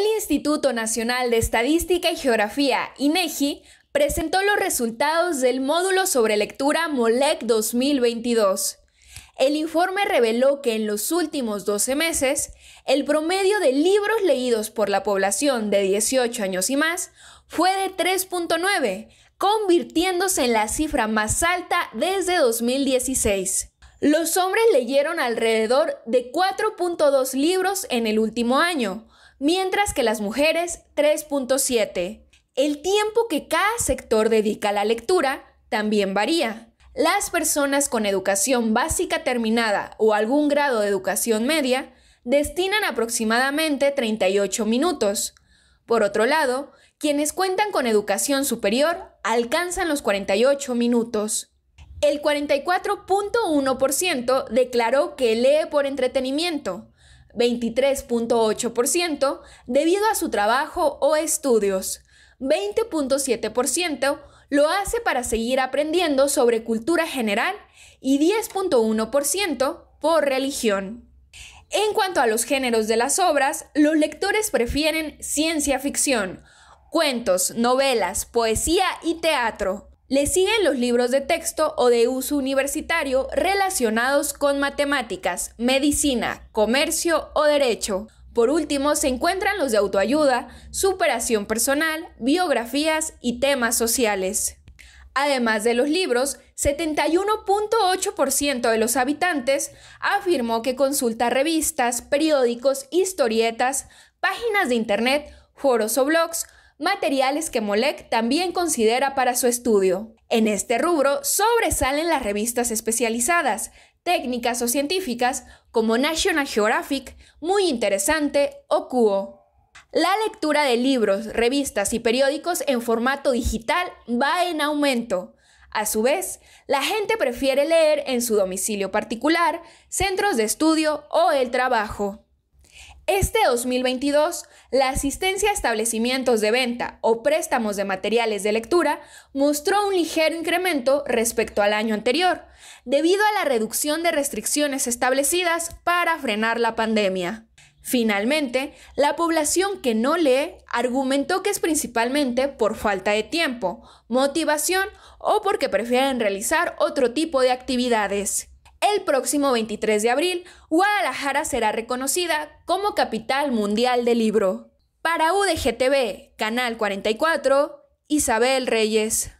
El Instituto Nacional de Estadística y Geografía, INEGI, e presentó los resultados del módulo sobre lectura MOLEC 2022. El informe reveló que en los últimos 12 meses, el promedio de libros leídos por la población de 18 años y más fue de 3.9, convirtiéndose en la cifra más alta desde 2016. Los hombres leyeron alrededor de 4.2 libros en el último año, mientras que las mujeres 3.7. El tiempo que cada sector dedica a la lectura también varía. Las personas con educación básica terminada o algún grado de educación media destinan aproximadamente 38 minutos. Por otro lado, quienes cuentan con educación superior alcanzan los 48 minutos. El 44.1% declaró que lee por entretenimiento, 23.8% debido a su trabajo o estudios, 20.7% lo hace para seguir aprendiendo sobre cultura general y 10.1% por religión. En cuanto a los géneros de las obras, los lectores prefieren ciencia ficción, cuentos, novelas, poesía y teatro, le siguen los libros de texto o de uso universitario relacionados con matemáticas, medicina, comercio o derecho. Por último, se encuentran los de autoayuda, superación personal, biografías y temas sociales. Además de los libros, 71.8% de los habitantes afirmó que consulta revistas, periódicos, historietas, páginas de internet, foros o blogs materiales que Molec también considera para su estudio. En este rubro sobresalen las revistas especializadas, técnicas o científicas como National Geographic, Muy Interesante o QO. La lectura de libros, revistas y periódicos en formato digital va en aumento. A su vez, la gente prefiere leer en su domicilio particular, centros de estudio o el trabajo. Este 2022, la asistencia a establecimientos de venta o préstamos de materiales de lectura mostró un ligero incremento respecto al año anterior, debido a la reducción de restricciones establecidas para frenar la pandemia. Finalmente, la población que no lee argumentó que es principalmente por falta de tiempo, motivación o porque prefieren realizar otro tipo de actividades. El próximo 23 de abril, Guadalajara será reconocida como capital mundial del libro. Para UDGTV, Canal 44, Isabel Reyes.